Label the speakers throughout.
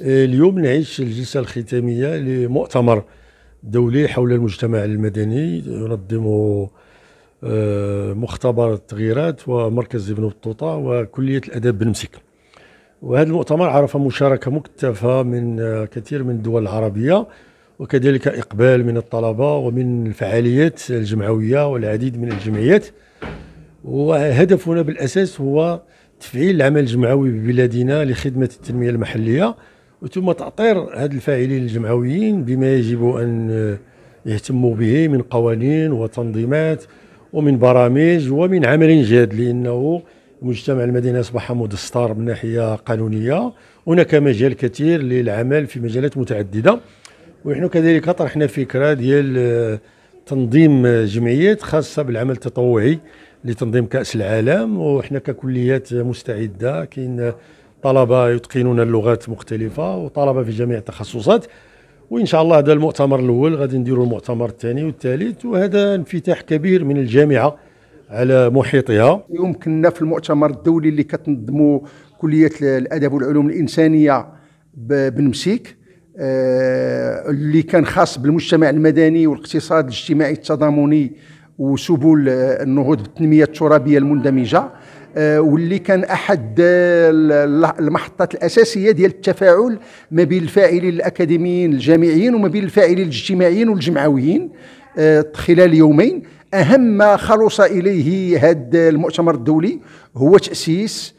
Speaker 1: اليوم نعيش الجلسة الختامية لمؤتمر دولي حول المجتمع المدني ينظمه آه، مختبر التغييرات ومركز ابن بطوطة وكلية الأداب بنمسك وهذا المؤتمر عرف مشاركة مكتفة من آه، كثير من الدول العربية وكذلك إقبال من الطلبة ومن الفعاليات الجمعوية والعديد من الجمعيات وهدفنا بالاساس هو تفعيل العمل الجمعوي ببلادنا لخدمه التنميه المحليه وثم تعطير هاد الفاعلين الجمعويين بما يجب ان يهتموا به من قوانين وتنظيمات ومن برامج ومن عمل جاد لانه مجتمع المدينه اصبح مدستار من ناحيه قانونيه هناك مجال كثير للعمل في مجالات متعدده ونحن كذلك طرحنا فكره ديال تنظيم جمعيات خاصه بالعمل التطوعي لتنظيم كاس العالم وحنا ككليات مستعده كاين طلبه يتقنون اللغات مختلفه وطلبه في جميع التخصصات وان شاء الله هذا المؤتمر الاول غادي نديروا المؤتمر الثاني والثالث وهذا انفتاح كبير من الجامعه على محيطها يمكننا في المؤتمر
Speaker 2: الدولي اللي كتنظموا كليه الادب والعلوم الانسانيه بنمسيك آه، اللي كان خاص بالمجتمع المدني والاقتصاد الاجتماعي التضامني وسبل آه، النهوض بالتنميه الترابيه المندمجه آه، واللي كان احد آه، المحطات الاساسيه ديال التفاعل ما بين الفاعلين الاكاديميين الجامعيين وما بين الفاعلين الاجتماعيين والجمعويين خلال يومين اهم ما خلص اليه هذا المؤتمر الدولي هو تاسيس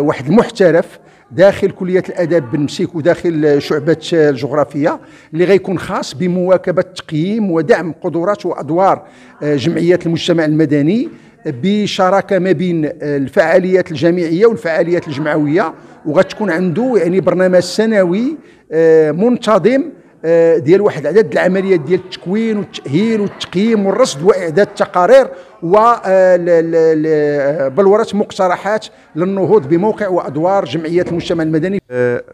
Speaker 2: واحد المحترف داخل كليه الاداب بنمسيك وداخل شعبه الجغرافيه اللي غيكون خاص بمواكبه تقييم ودعم قدرات وادوار آه، جمعيات المجتمع المدني بشراكه ما بين آه، الفعاليات الجامعيه والفعاليات الجمعويه وغتكون عنده يعني برنامج سنوي آه، منتظم آه، ديال واحد العدد العمليات ديال التكوين والتاهيل والتقييم والرصد واعداد تقارير آه، آه، بلوره مقترحات للنهوض بموقع وادوار جمعيات المجتمع المدني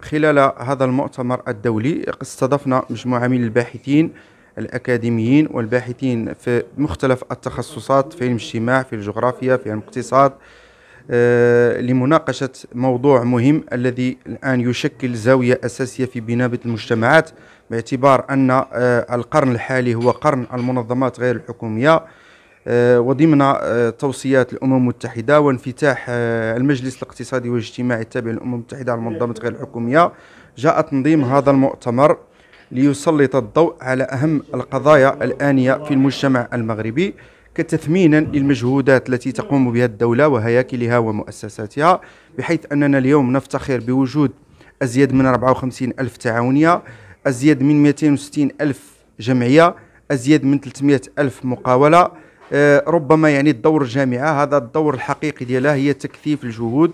Speaker 3: خلال هذا المؤتمر الدولي استضفنا مجموعه من الباحثين الاكاديميين والباحثين في مختلف التخصصات في علم الاجتماع في الجغرافيا في علم الاقتصاد آه، لمناقشة موضوع مهم الذي الآن يشكل زاوية أساسية في بنابة المجتمعات باعتبار أن آه، القرن الحالي هو قرن المنظمات غير الحكومية آه، وضمن توصيات الامم المتحده وانفتاح المجلس الاقتصادي والاجتماعي التابع للامم المتحده على المنظمات غير الحكوميه جاء تنظيم هذا المؤتمر ليسلط الضوء على اهم القضايا الانيه في المجتمع المغربي كتثمينا للمجهودات التي تقوم بها الدولة وهياكلها ومؤسساتها بحيث أننا اليوم نفتخر بوجود أزيد من 54 ألف تعاونية أزيد من 260 ألف جمعية أزيد من 300 ألف مقاولة آه، ربما يعني الدور الجامعة هذا الدور الحقيقي ديالها هي تكثيف الجهود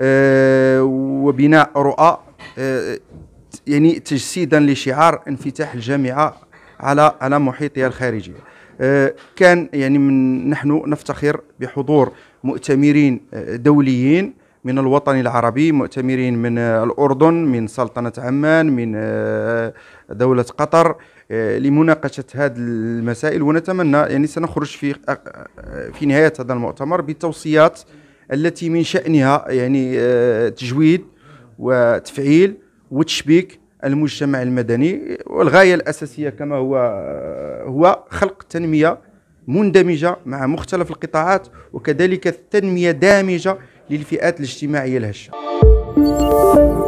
Speaker 3: آه، وبناء رؤى آه، يعني تجسيدا لشعار انفتاح الجامعة على على محيطها الخارجي آه، كان يعني من نحن نفتخر بحضور مؤتمرين آه، دوليين من الوطن العربي مؤتمرين من آه، الأردن من سلطنة عمان من دولة قطر لمناقشة هذه المسائل ونتمنى يعني سنخرج في في نهاية هذا المؤتمر بتوصيات التي من شأنها يعني تجويد وتفعيل وتشبيك المجتمع المدني والغايه الاساسيه كما هو هو خلق تنميه مندمجه مع مختلف القطاعات وكذلك تنميه دامجه للفئات الاجتماعيه الهشه